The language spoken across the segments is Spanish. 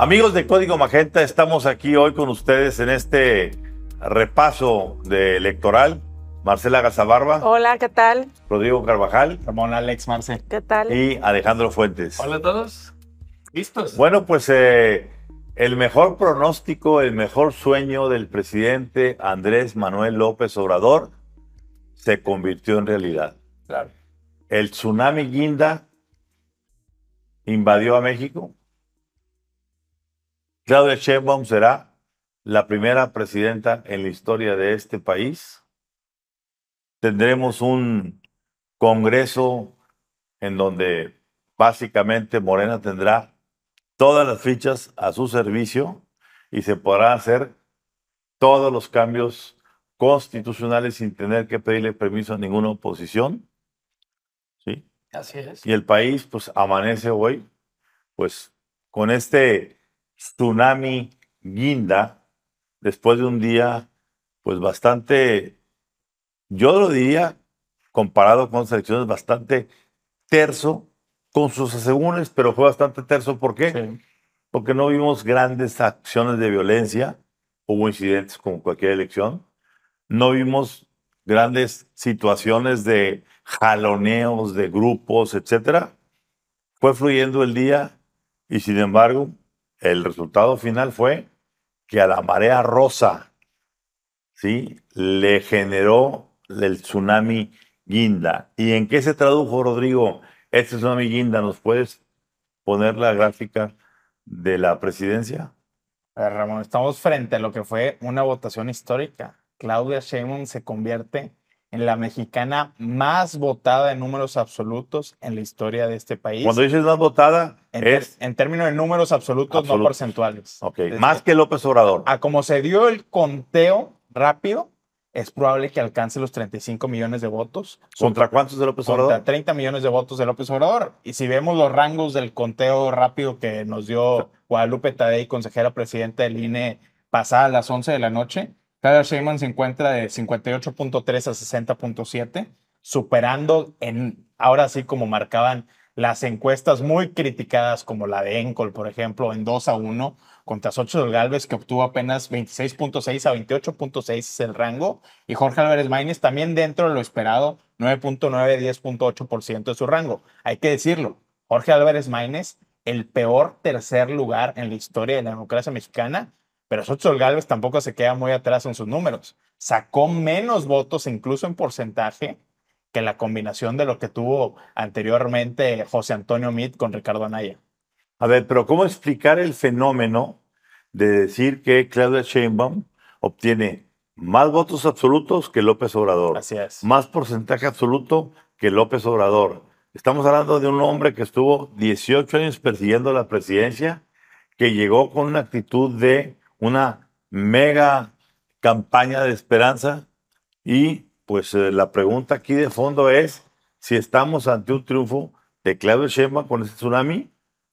Amigos de Código Magenta, estamos aquí hoy con ustedes en este repaso de electoral. Marcela Gazabarba. Hola, ¿qué tal? Rodrigo Carvajal. Ramón Alex Marce. ¿Qué tal? Y Alejandro Fuentes. Hola a todos. ¿Listos? Bueno, pues eh, el mejor pronóstico, el mejor sueño del presidente Andrés Manuel López Obrador se convirtió en realidad. Claro. El tsunami guinda invadió a México Claudia Sheinbaum será la primera presidenta en la historia de este país. Tendremos un Congreso en donde básicamente Morena tendrá todas las fichas a su servicio y se podrá hacer todos los cambios constitucionales sin tener que pedirle permiso a ninguna oposición. ¿Sí? Así es. Y el país pues amanece hoy pues con este Tsunami Guinda, después de un día, pues bastante, yo lo diría, comparado con elecciones, bastante terso con sus asegúnes, pero fue bastante terso. ¿Por qué? Porque no vimos grandes acciones de violencia, hubo incidentes como cualquier elección, no vimos grandes situaciones de jaloneos, de grupos, etcétera. Fue fluyendo el día y sin embargo, el resultado final fue que a la marea rosa, ¿sí? Le generó el tsunami guinda. ¿Y en qué se tradujo, Rodrigo? Este tsunami guinda, ¿nos puedes poner la gráfica de la presidencia? Ramón, estamos frente a lo que fue una votación histórica. Claudia Sheinbaum se convierte en la mexicana más votada en números absolutos en la historia de este país. Cuando dices más votada, en, es... En términos de números absolutos, no porcentuales. Ok, más que López Obrador. A como se dio el conteo rápido, es probable que alcance los 35 millones de votos. ¿Contra cuántos de López Obrador? Contra 30 millones de votos de López Obrador. Y si vemos los rangos del conteo rápido que nos dio Guadalupe Tadei, consejera presidenta del INE, pasada las 11 de la noche, Tyler Seyman se encuentra de 58.3 a 60.7, superando en, ahora sí como marcaban las encuestas muy criticadas como la de Encol, por ejemplo, en 2 a 1 contra Xochitl del Galvez, que obtuvo apenas 26.6 a 28.6 el rango, y Jorge Álvarez Maínez también dentro de lo esperado, 9.9, 10.8% de su rango. Hay que decirlo, Jorge Álvarez Maínez, el peor tercer lugar en la historia de la democracia mexicana, pero Xochitl Galvez tampoco se queda muy atrás en sus números. Sacó menos votos, incluso en porcentaje, que la combinación de lo que tuvo anteriormente José Antonio Mit con Ricardo Anaya. A ver, pero ¿cómo explicar el fenómeno de decir que Claudia Sheinbaum obtiene más votos absolutos que López Obrador? Así es. Más porcentaje absoluto que López Obrador. Estamos hablando de un hombre que estuvo 18 años persiguiendo la presidencia, que llegó con una actitud de una mega campaña de esperanza y pues eh, la pregunta aquí de fondo es si estamos ante un triunfo de Claudio Sheinbaum con ese tsunami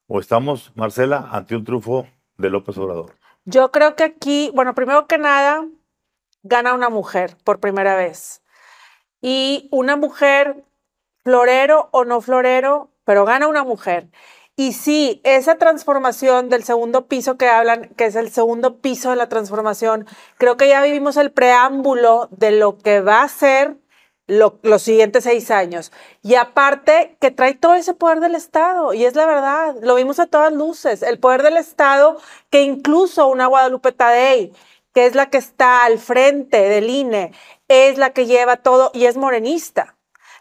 o estamos, Marcela, ante un triunfo de López Obrador. Yo creo que aquí, bueno, primero que nada, gana una mujer por primera vez. Y una mujer, florero o no florero, pero gana una mujer. Y sí, esa transformación del segundo piso que hablan, que es el segundo piso de la transformación, creo que ya vivimos el preámbulo de lo que va a ser los siguientes seis años. Y aparte, que trae todo ese poder del Estado. Y es la verdad, lo vimos a todas luces, el poder del Estado que incluso una Guadalupe Tadei, que es la que está al frente del INE, es la que lleva todo y es morenista.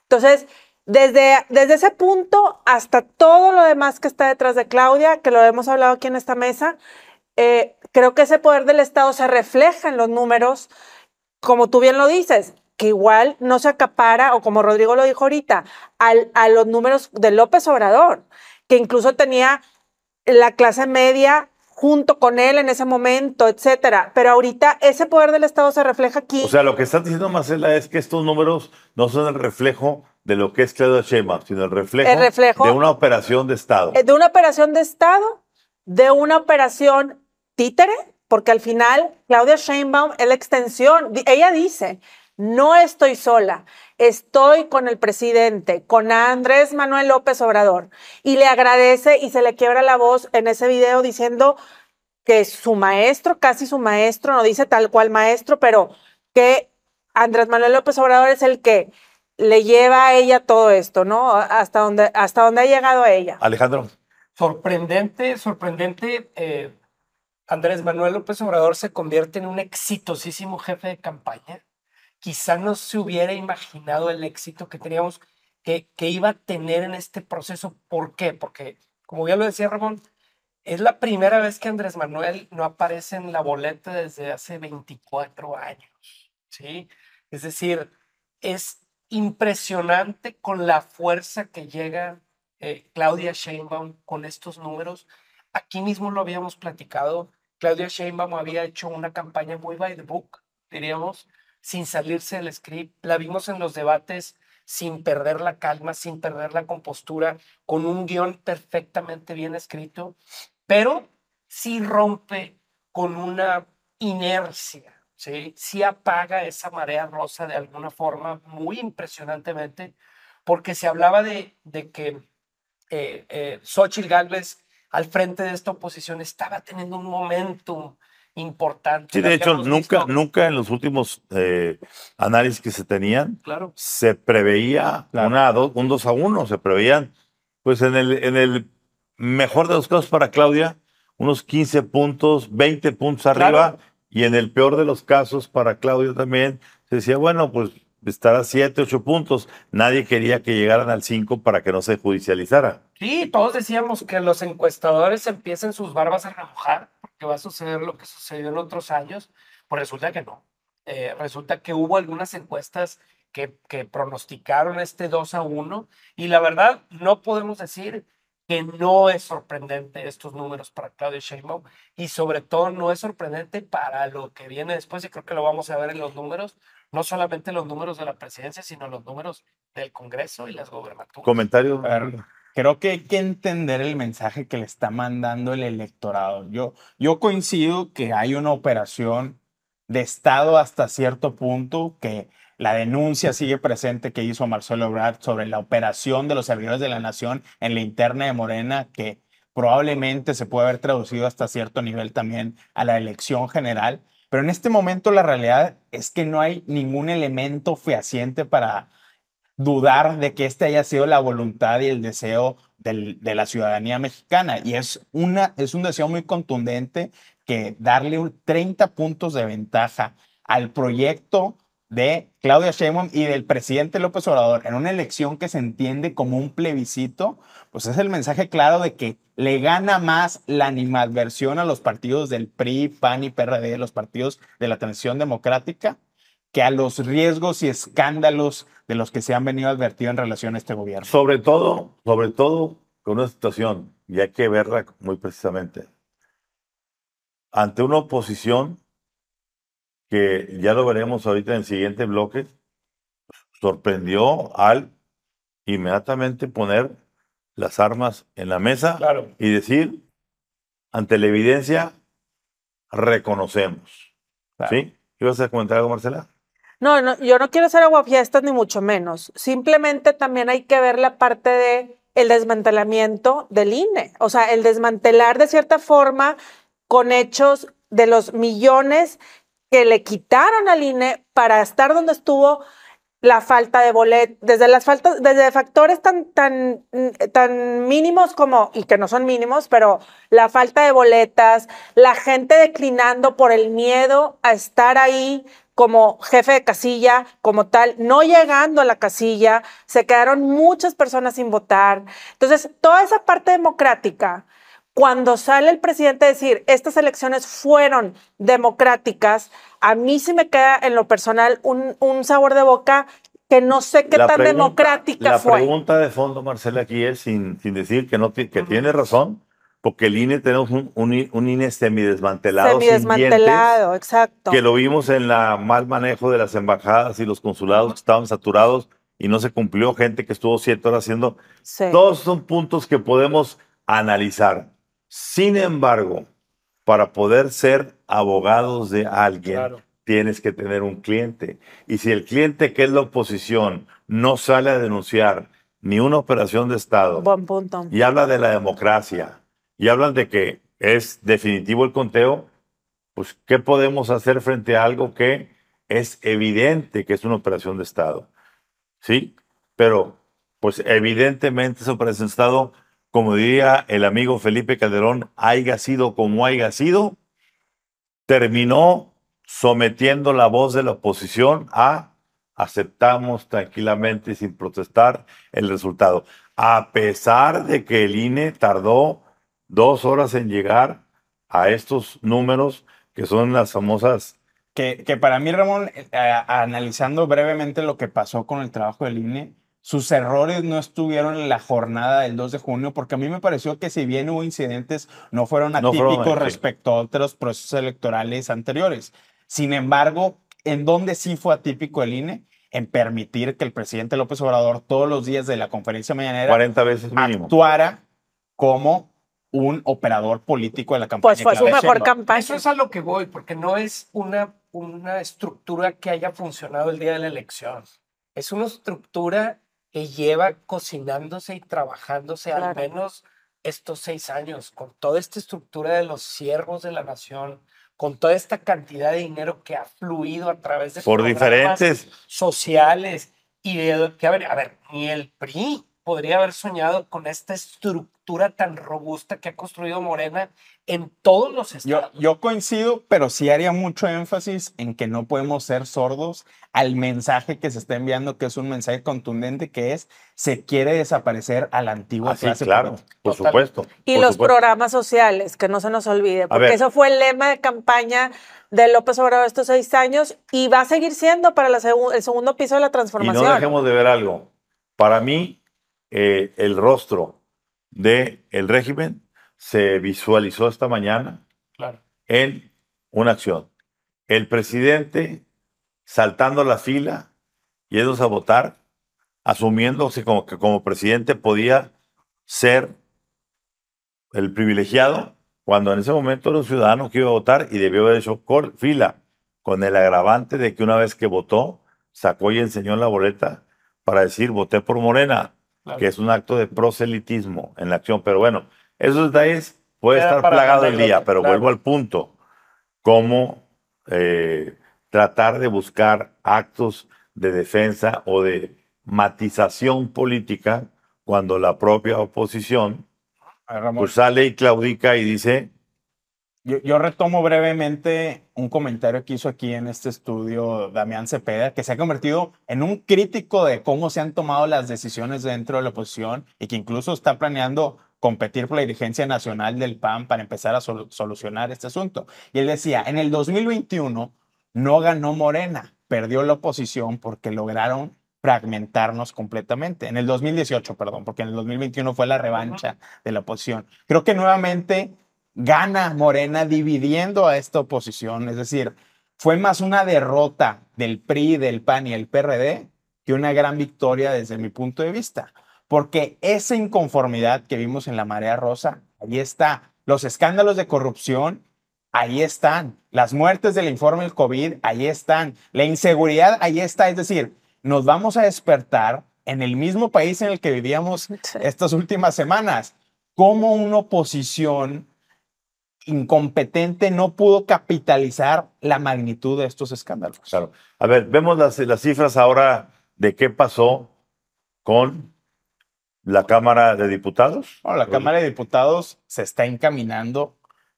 Entonces, desde, desde ese punto hasta todo lo demás que está detrás de Claudia, que lo hemos hablado aquí en esta mesa, eh, creo que ese poder del Estado se refleja en los números, como tú bien lo dices, que igual no se acapara, o como Rodrigo lo dijo ahorita, a los números de López Obrador, que incluso tenía la clase media junto con él en ese momento, etcétera. Pero ahorita ese poder del Estado se refleja aquí. O sea, lo que está diciendo Marcela es que estos números no son el reflejo de lo que es Claudia Sheinbaum, sino el reflejo, de una operación de Estado. Eh, de una operación de Estado, de una operación títere, porque al final Claudia Sheinbaum es la extensión, ella dice, no estoy sola, estoy con el presidente, con Andrés Manuel López Obrador, y le agradece y se le quiebra la voz en ese video diciendo que su maestro, casi su maestro, no dice tal cual maestro, pero que Andrés Manuel López Obrador es el que le lleva a ella todo esto, ¿no? Hasta dónde hasta ha llegado ella. Alejandro. Sorprendente, sorprendente. Eh, Andrés Manuel López Obrador se convierte en un exitosísimo jefe de campaña. Quizá no se hubiera imaginado el éxito que teníamos, que, que iba a tener en este proceso. ¿Por qué? Porque, como ya lo decía Ramón, es la primera vez que Andrés Manuel no aparece en la boleta desde hace 24 años, ¿sí? Es decir, es impresionante con la fuerza que llega eh, Claudia Sheinbaum con estos números. Aquí mismo lo habíamos platicado. Claudia Sheinbaum había hecho una campaña muy by the book, diríamos, sin salirse del script. La vimos en los debates sin perder la calma, sin perder la compostura, con un guión perfectamente bien escrito, pero sí rompe con una inercia ¿sí? apaga esa marea rosa de alguna forma muy impresionantemente, porque se hablaba de, de que eh, eh, Xochitl Gálvez al frente de esta oposición estaba teniendo un momento importante. Sí, de hecho, nunca, nunca en los últimos eh, análisis que se tenían se preveía un 2 a 1, se preveían, pues en el, en el mejor de los casos para Claudia, unos 15 puntos, 20 puntos arriba y en el peor de los casos, para Claudio también, se decía, bueno, pues estará siete, ocho puntos. Nadie quería que llegaran al cinco para que no se judicializara. Sí, todos decíamos que los encuestadores empiecen sus barbas a remojar, porque va a suceder lo que sucedió en otros años. Pues resulta que no. Eh, resulta que hubo algunas encuestas que, que pronosticaron este 2 a 1 y la verdad no podemos decir que no es sorprendente estos números para Claudio Sheinbaum y sobre todo no es sorprendente para lo que viene después y creo que lo vamos a ver en los números, no solamente los números de la presidencia, sino los números del Congreso y las gobernaturas. Comentario. Creo que hay que entender el mensaje que le está mandando el electorado. Yo, yo coincido que hay una operación de Estado hasta cierto punto que la denuncia sigue presente que hizo Marcelo Ebrard sobre la operación de los servidores de la nación en la interna de Morena, que probablemente se puede haber traducido hasta cierto nivel también a la elección general. Pero en este momento la realidad es que no hay ningún elemento fehaciente para dudar de que esta haya sido la voluntad y el deseo de la ciudadanía mexicana. Y es, una, es un deseo muy contundente que darle 30 puntos de ventaja al proyecto de Claudia Sheinbaum y del presidente López Obrador en una elección que se entiende como un plebiscito, pues es el mensaje claro de que le gana más la animadversión a los partidos del PRI, PAN y PRD, los partidos de la transición democrática, que a los riesgos y escándalos de los que se han venido advertidos en relación a este gobierno. Sobre todo, sobre todo con una situación, y hay que verla muy precisamente, ante una oposición que ya lo veremos ahorita en el siguiente bloque, sorprendió al inmediatamente poner las armas en la mesa y decir, ante la evidencia, reconocemos. ¿Sí? ¿Ibas a comentar algo, Marcela? No, no, yo no quiero hacer aguafiestas ni mucho menos. Simplemente también hay que ver la parte de el desmantelamiento del INE. O sea, el desmantelar de cierta forma con hechos de los millones que le quitaron al INE para estar donde estuvo la falta de bolet, desde las faltas, desde factores tan, tan, tan mínimos como, y que no son mínimos, pero la falta de boletas, la gente declinando por el miedo a estar ahí como jefe de casilla, como tal, no llegando a la casilla, se quedaron muchas personas sin votar. Entonces, toda esa parte democrática cuando sale el presidente a decir, estas elecciones fueron democráticas, a mí sí me queda en lo personal un, sabor de boca que no sé qué tan democrática la fue. La pregunta de fondo, Marcela, aquí es, sin, sin decir que, no, que tiene razón, porque el INE tenemos un, un, INE semidesmantelado. semi-desmantelado, exacto. Que lo vimos en el mal manejo de las embajadas y los consulados que estaban saturados y no se cumplió gente que estuvo siete horas haciendo. Todos son puntos que podemos analizar. Sin embargo, para poder ser abogados de alguien, tienes que tener un cliente. Y si el cliente, que es la oposición, no sale a denunciar ni una operación de Estado, y habla de la democracia, y hablan de que es definitivo el conteo, pues ¿qué podemos hacer frente a algo que es evidente que es una operación de Estado? ¿Sí? Pero, pues evidentemente esa operación de Estado como diría el amigo Felipe Calderón, haya sido como haya sido, terminó sometiendo la voz de la oposición a aceptamos tranquilamente sin protestar el resultado. A pesar de que el INE tardó dos horas en llegar a estos números que son las famosas... Que, para mí, Ramón, eh, analizando brevemente lo que pasó con el trabajo del INE, sus errores no estuvieron en la jornada del 2 de junio, porque a mí me pareció que si bien hubo incidentes, no fueron atípicos respecto a otros procesos electorales anteriores. Sin embargo, en dónde sí fue atípico el INE, en permitir que el presidente López Obrador todos los días de la conferencia mañanera 40 veces mínimo. actuara como un operador político de la campaña. Pues Eso es a lo que voy, porque no es una, una estructura que haya funcionado el día de la elección. Es una estructura que lleva cocinándose y trabajándose al menos estos seis años, con toda esta estructura de los siervos de la nación, con toda esta cantidad de dinero que ha fluido a través de por diferentes sociales y de que a ver, a ver, ni el PRI podría haber soñado con esta estructura tan robusta que ha construido Morena en todos los estados. Yo, coincido, pero sí haría mucho énfasis en que no podemos ser sordos al mensaje que se está enviando, que es un mensaje contundente, que es se quiere desaparecer a la antigua clase. claro, por, supuesto. Y los programas sociales, que no se nos olvide, porque eso fue el lema de campaña de López Obrador estos seis años y va a seguir siendo para el segundo piso de la transformación. Y no dejemos de ver algo. Para mí, eh, el rostro del el régimen se visualizó esta mañana claro. en una acción. El presidente saltando la fila, ellos a votar, asumiéndose como que como presidente podía ser el privilegiado, cuando en ese momento los ciudadanos ciudadano que iba a votar y debió haber hecho fila, con el agravante de que una vez que votó, sacó y enseñó la boleta para decir voté por Morena, que es un acto de proselitismo en la acción. Pero bueno, esos detalles puede estar plagado el día, pero vuelvo al punto. ¿Cómo eh, tratar de buscar actos de defensa o de matización política cuando la propia oposición pues, sale y claudica y dice yo, retomo brevemente un comentario que hizo aquí en este estudio Damián Cepeda, que se ha convertido en un crítico de cómo se han tomado las decisiones dentro de la oposición y que incluso está planeando competir por la dirigencia nacional del PAN para empezar a solucionar este asunto. Y él decía, en el 2021 no ganó Morena, perdió la oposición porque lograron fragmentarnos completamente. En el 2018, perdón, porque en el 2021 fue la revancha de la oposición. Creo que nuevamente gana Morena dividiendo a esta oposición. Es decir, fue más una derrota del PRI, del PAN y el PRD que una gran victoria desde mi punto de vista. Porque esa inconformidad que vimos en la marea rosa, ahí está. Los escándalos de corrupción, ahí están. Las muertes del informe del COVID, ahí están. La inseguridad, ahí está. Es decir, nos vamos a despertar en el mismo país en el que vivíamos estas últimas semanas. Como una oposición incompetente no pudo capitalizar la magnitud de estos escándalos. Claro. A ver, vemos las, las cifras ahora de qué pasó con la Cámara de Diputados. Bueno, la Cámara de Diputados se está encaminando,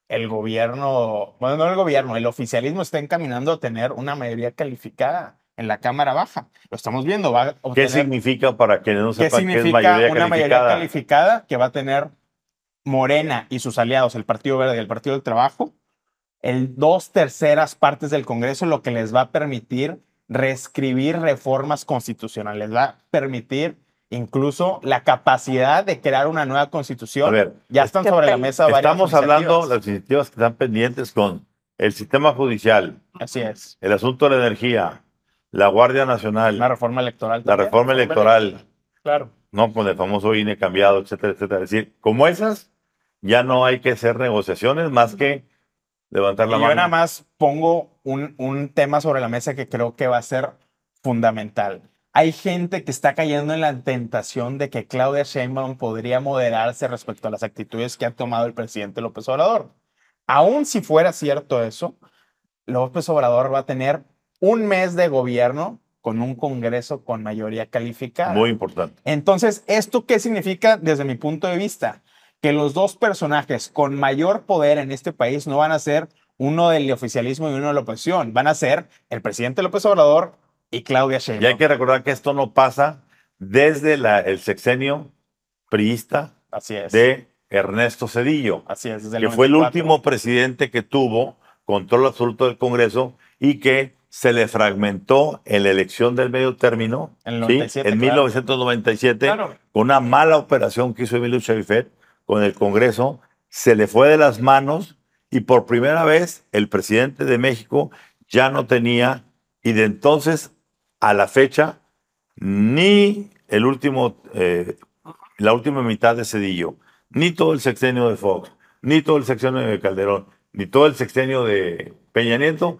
el gobierno, bueno, no el gobierno, el oficialismo está encaminando a tener una mayoría calificada en la Cámara Baja. Lo estamos viendo. ¿Qué significa para quienes no sepan qué, significa es una mayoría calificada que va a tener Morena y sus aliados, el Partido Verde y el Partido del Trabajo, en dos terceras partes del Congreso, lo que les va a permitir reescribir reformas constitucionales, les va a permitir incluso la capacidad de crear una nueva constitución. ya están este sobre la mesa varias Estamos hablando de las iniciativas que están pendientes con el sistema judicial. Así es. El asunto de la energía, la Guardia Nacional. La reforma electoral. La reforma electoral. Claro. No con el famoso INE cambiado, etcétera, etcétera. Es decir, como esas, ya no hay que hacer negociaciones más que levantar la mano. Yo nada más pongo un, un tema sobre la mesa que creo que va a ser fundamental. Hay gente que está cayendo en la tentación de que Claudia Sheinbaum podría moderarse respecto a las actitudes que ha tomado el presidente López Obrador. Aún si fuera cierto eso, López Obrador va a tener un mes de gobierno con un Congreso con mayoría calificada. Muy importante. Entonces, ¿esto qué significa desde mi punto de vista? que los dos personajes con mayor poder en este país no van a ser uno del oficialismo y uno de la oposición, van a ser el presidente López Obrador y Claudia Sheinbaum. Y hay que recordar que esto no pasa desde el sexenio priista de Ernesto Cedillo, que fue el último presidente que tuvo control absoluto del Congreso y que se le fragmentó en la elección del medio término en, 1997 con una mala operación que hizo Emilio Chavifet con el Congreso, se le fue de las manos y por primera vez el presidente de México ya no tenía, y de entonces a la fecha, ni el último, eh, la última mitad de Cedillo, ni todo el sexenio de Fox, ni todo el sexenio de Calderón, ni todo el sexenio de Peña Nieto,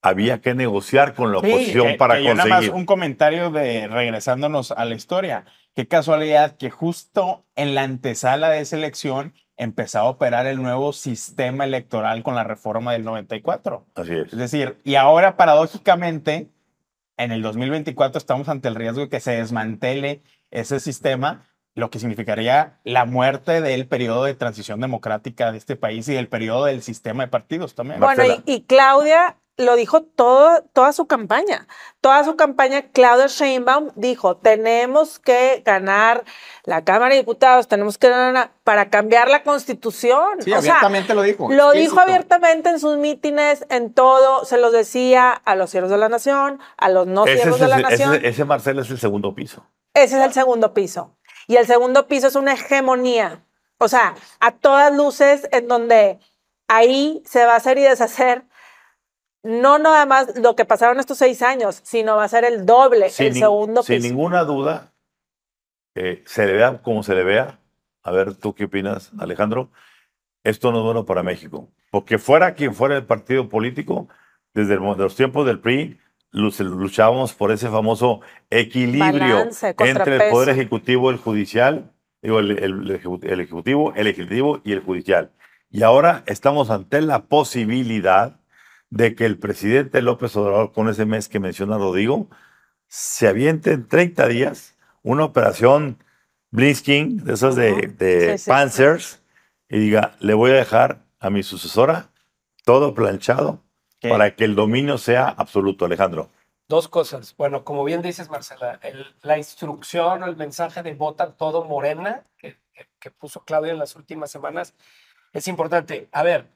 había que negociar con la oposición para conseguir. más un comentario de regresándonos a la historia. Qué casualidad que justo en la antesala de esa elección empezaba a operar el nuevo sistema electoral con la reforma del 94. Así es. Es decir, y ahora paradójicamente, en el 2024 estamos ante el riesgo de que se desmantele ese sistema, lo que significaría la muerte del periodo de transición democrática de este país y del periodo del sistema de partidos también. Bueno, y, y Claudia lo dijo toda su campaña. Toda su campaña, Claudia Sheinbaum dijo, tenemos que ganar la Cámara de Diputados, tenemos que ganar para cambiar la Constitución. Sí, abiertamente lo dijo. Lo dijo abiertamente en sus mítines, en todo, se los decía a los siervos de la Nación, a los no siervos de la Nación. Ese, ese Marcelo es el segundo piso. Ese es el segundo piso. Y el segundo piso es una hegemonía. O sea, a todas luces, en donde ahí se va a hacer y deshacer no nada más lo que pasaron estos seis años, sino va a ser el doble, el segundo Sin ninguna duda, eh, se le vea como se le vea, a ver tú qué opinas, Alejandro, esto no es bueno para México. Porque fuera quien fuera el partido político, desde los tiempos del PRI, luchábamos por ese famoso equilibrio entre el Poder Ejecutivo, el Judicial, digo, el Ejecutivo, el Ejecutivo y el Judicial. Y ahora estamos ante la posibilidad de que el presidente López Obrador, con ese mes que menciona Rodrigo, se aviente en 30 días una operación Blinking, de esas de, Panzers, y diga, le voy a dejar a mi sucesora todo planchado para que el dominio sea absoluto, Alejandro. Dos cosas. Bueno, como bien dices, Marcela, la instrucción o el mensaje de votar todo morena que, que puso Claudia en las últimas semanas es importante. A ver,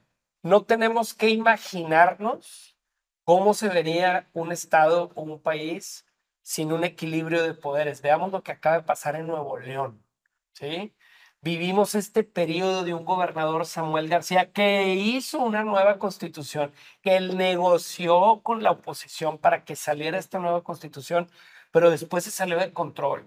no tenemos que imaginarnos cómo se vería un Estado o un país sin un equilibrio de poderes. Veamos lo que acaba de pasar en Nuevo León. ¿sí? Vivimos este periodo de un gobernador Samuel García que hizo una nueva constitución, que él negoció con la oposición para que saliera esta nueva constitución, pero después se salió de control.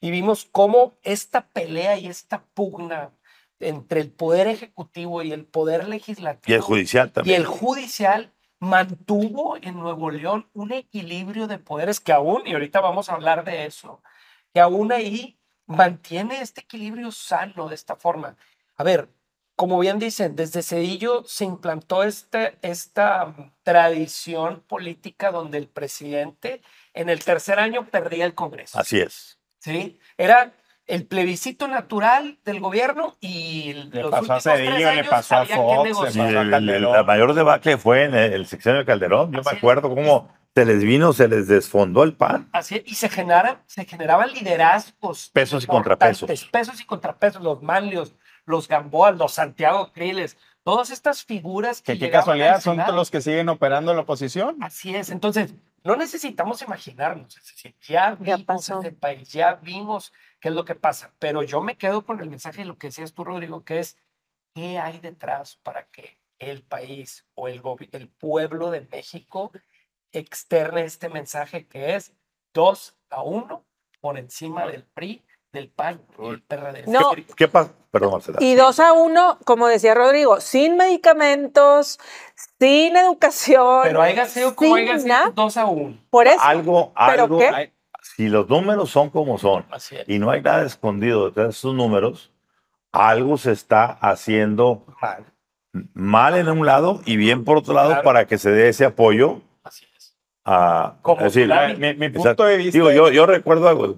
Y vimos cómo esta pelea y esta pugna entre el poder ejecutivo y el poder legislativo. Y el judicial también. Y el judicial mantuvo en Nuevo León un equilibrio de poderes que aún, y ahorita vamos a hablar de eso, que aún ahí mantiene este equilibrio sano de esta forma. A ver, como bien dicen, desde Cedillo se implantó este, esta tradición política donde el presidente en el tercer año perdía el Congreso. Así es. Sí, era el plebiscito natural del gobierno y los pasó a Cedillo, le a Fox, La mayor debacle fue en el, sexenio de Calderón. Yo me acuerdo cómo se les vino, se les desfondó el pan. Así y se, genera, se generaban liderazgos. Pesos y contrapesos. Pesos y contrapesos, los Manlios, los Gamboa, los Santiago Criles, todas estas figuras que... qué casualidad, son todos los que siguen operando en la oposición. Así es, entonces no necesitamos imaginarnos, ya vimos este país, ya vimos qué es lo que pasa. Pero yo me quedo con el mensaje de lo que decías tú, Rodrigo, que es, ¿qué hay detrás para que el país o el, el pueblo de México externe este mensaje que es 2 a 1 por encima del PRI, del PAN del el PRD? No. ¿Qué, pasa? Perdón, Marcela. Y 2 a 1, como decía Rodrigo, sin medicamentos, sin educación. Pero hay sido como haya sido 2 a 1. Por eso. Algo, algo. ¿Pero qué? si los números son como son y no hay nada escondido detrás de esos números, algo se está haciendo mal, en un lado y bien por otro lado para que se dé ese apoyo. Así es. Digo, yo, recuerdo algo.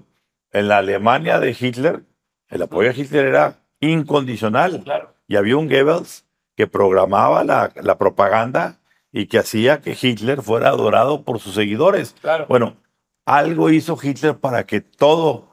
En la Alemania de Hitler, el apoyo a Hitler era incondicional. Y había un Goebbels que programaba la, la propaganda y que hacía que Hitler fuera adorado por sus seguidores. Claro. Bueno, algo hizo Hitler para que todo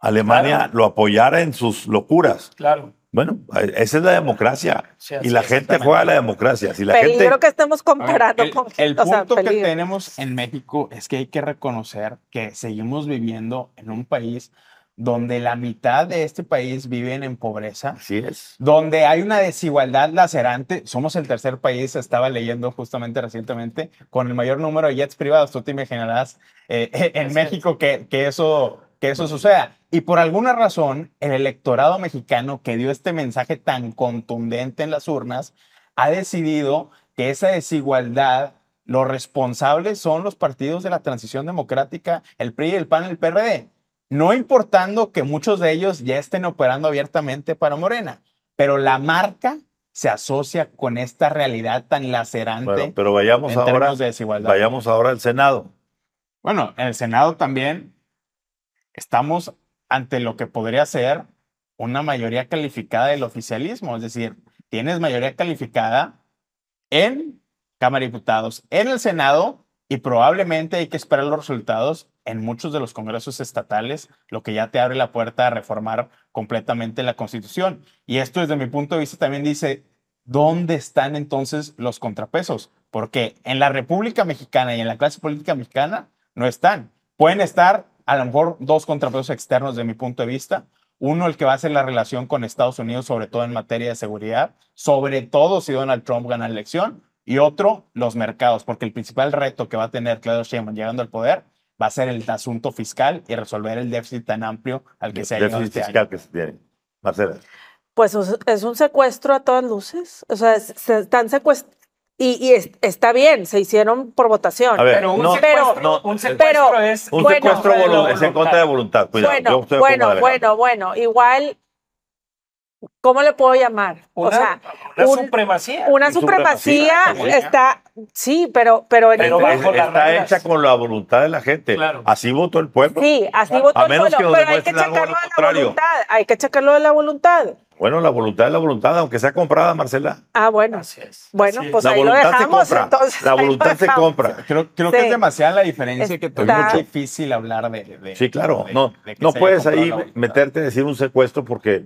Alemania lo apoyara en sus locuras. Claro. Bueno, esa es la democracia. y la gente juega a la democracia. Si la gente creo que estamos comparando el, con... El punto que tenemos en México es que hay que reconocer que seguimos viviendo en un país donde la mitad de este país viven en pobreza. Así es. Donde hay una desigualdad lacerante. Somos el tercer país, estaba leyendo justamente recientemente, con el mayor número de jets privados. Tú te imaginarás eh, en México que, que, eso, que eso suceda. Y por alguna razón, el electorado mexicano que dio este mensaje tan contundente en las urnas ha decidido que esa desigualdad los responsables son los partidos de la transición democrática, el PRI, el PAN, el PRD. No importando que muchos de ellos ya estén operando abiertamente para Morena, pero la marca se asocia con esta realidad tan lacerante. pero vayamos ahora, de desigualdad. Vayamos ahora al Senado. Bueno, en el Senado también estamos ante lo que podría ser una mayoría calificada del oficialismo, es decir, tienes mayoría calificada en Cámara de Diputados, en el Senado y probablemente hay que esperar los resultados en muchos de los congresos estatales, lo que ya te abre la puerta a reformar completamente la constitución. Y esto desde mi punto de vista también dice, ¿dónde están entonces los contrapesos? Porque en la República Mexicana y en la clase política mexicana no están. Pueden estar a lo mejor dos contrapesos externos de mi punto de vista. Uno, el que va a ser la relación con Estados Unidos, sobre todo en materia de seguridad, sobre todo si Donald Trump gana la elección. Y otro, los mercados, porque el principal reto que va a tener Claudio Sheinbaum llegando al poder va a ser el asunto fiscal y resolver el déficit tan amplio al que se ha llegado este fiscal que se tiene. Marcela. Pues es un secuestro a todas luces. O sea, se están secuestrados. Y, está bien, se hicieron por votación. pero, un, secuestro, un secuestro es, un secuestro es en contra de voluntad. Cuidado, bueno, bueno, bueno, bueno. Igual ¿cómo le puedo llamar? Una, supremacía. Una supremacía, está, sí, pero, pero, en pero está hecha con la voluntad de la gente. Claro. Así votó el pueblo. Sí, así votó a el menos pueblo. Que pero hay que checarlo de la contrario. voluntad. Hay que checarlo de la voluntad. Bueno, la voluntad es la voluntad, aunque sea comprada, Marcela. Ah, bueno. Así es. Bueno, pues la ahí voluntad lo dejamos, se compra. Entonces, la voluntad se compra. Creo, que es demasiada la diferencia que es muy difícil hablar de, Sí, claro. no no puedes ahí meterte a decir un secuestro porque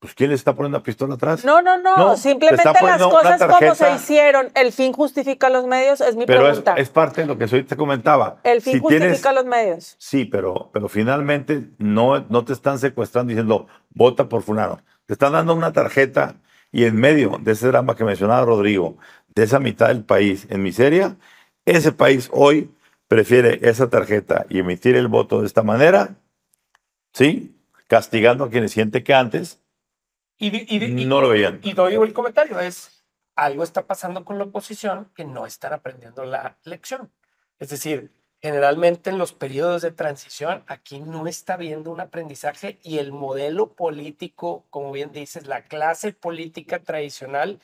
pues ¿quién le está poniendo la pistola atrás? No, no, no, simplemente las cosas como se hicieron. El fin justifica los medios, es mi pregunta. es, parte de lo que soy te comentaba. El fin justifica los medios. Sí, pero, pero finalmente no, no te están secuestrando diciendo, vota por Funaro. Te están dando una tarjeta y en medio de ese drama que mencionaba Rodrigo, de esa mitad del país en miseria, ese país hoy prefiere esa tarjeta y emitir el voto de esta manera, ¿sí? Castigando a quienes siente que antes y, no lo veían. Y doy el comentario, es algo está pasando con la oposición que no están aprendiendo la lección. Es decir, generalmente en los periodos de transición aquí no está habiendo un aprendizaje y el modelo político, como bien dices, la clase política tradicional,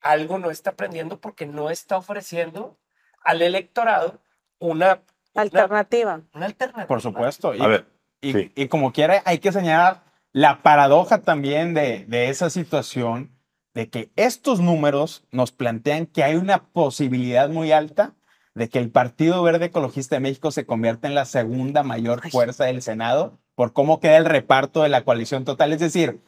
algo no está aprendiendo porque no está ofreciendo al electorado una... Alternativa. Una, alternativa. Por supuesto. Y, a ver, y como quiera, hay que señalar la paradoja también de, esa situación, de que estos números nos plantean que hay una posibilidad muy alta de que el Partido Verde Ecologista de México se convierta en la segunda mayor fuerza del Senado por cómo queda el reparto de la coalición total. Es decir,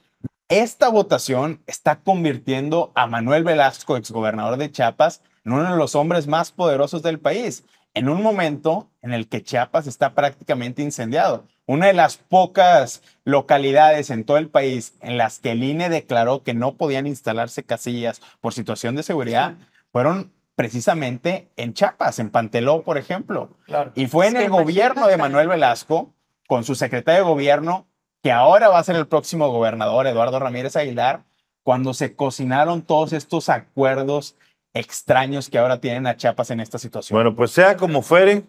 esta votación está convirtiendo a Manuel Velasco, exgobernador de Chiapas, en uno de los hombres más poderosos del país, en un momento en el que Chiapas está prácticamente incendiado una de las pocas localidades en todo el país en las que el INE declaró que no podían instalarse casillas por situación de seguridad, fueron precisamente en Chiapas, en Panteló, por ejemplo. Y fue en el gobierno de Manuel Velasco, con su secretario de gobierno, que ahora va a ser el próximo gobernador, Eduardo Ramírez Aguilar, cuando se cocinaron todos estos acuerdos extraños que ahora tienen a Chiapas en esta situación. Bueno, pues sea como fuere,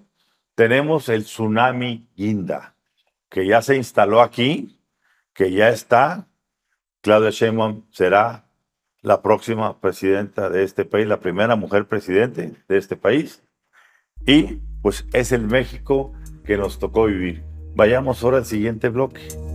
tenemos el tsunami guinda que ya se instaló aquí, que ya está. Claudia Sheinbaum será la próxima presidenta de este país, la primera mujer presidente de este país. Y pues es el México que nos tocó vivir. Vayamos ahora al siguiente bloque.